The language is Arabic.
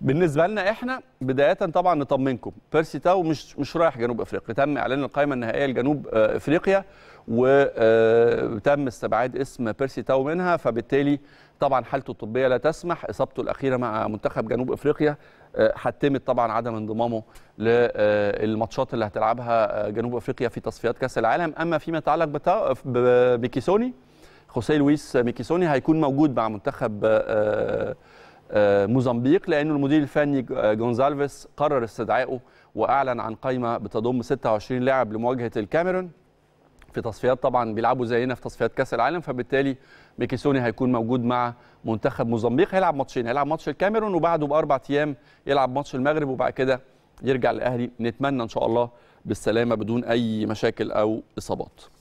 بالنسبه لنا احنا بدايه طبعا نطمنكم بيرسي تاو مش مش رايح جنوب افريقيا تم اعلان القائمه النهائيه لجنوب آه، افريقيا وتم آه، استبعاد اسم بيرسي تاو منها فبالتالي طبعا حالته الطبيه لا تسمح اصابته الاخيره مع منتخب جنوب افريقيا آه، حتمت طبعا عدم انضمامه للماتشات اللي هتلعبها جنوب افريقيا في تصفيات كاس العالم اما فيما يتعلق بميكيسوني خوسيه لويس ميكيسوني هيكون موجود مع منتخب آه، موزمبيق لأنه المدير الفني جونزالفيس آه، قرر استدعائه وأعلن عن قائمة بتضم 26 لاعب لمواجهة الكاميرون في تصفيات طبعا بيلعبوا زينا في تصفيات كاس العالم فبالتالي ميكيسوني هيكون موجود مع منتخب موزمبيق هيلعب ماتشين هيلعب ماتش الكاميرون وبعده باربع ايام يلعب ماتش المغرب وبعد كده يرجع الاهلي نتمنى ان شاء الله بالسلامه بدون اي مشاكل او اصابات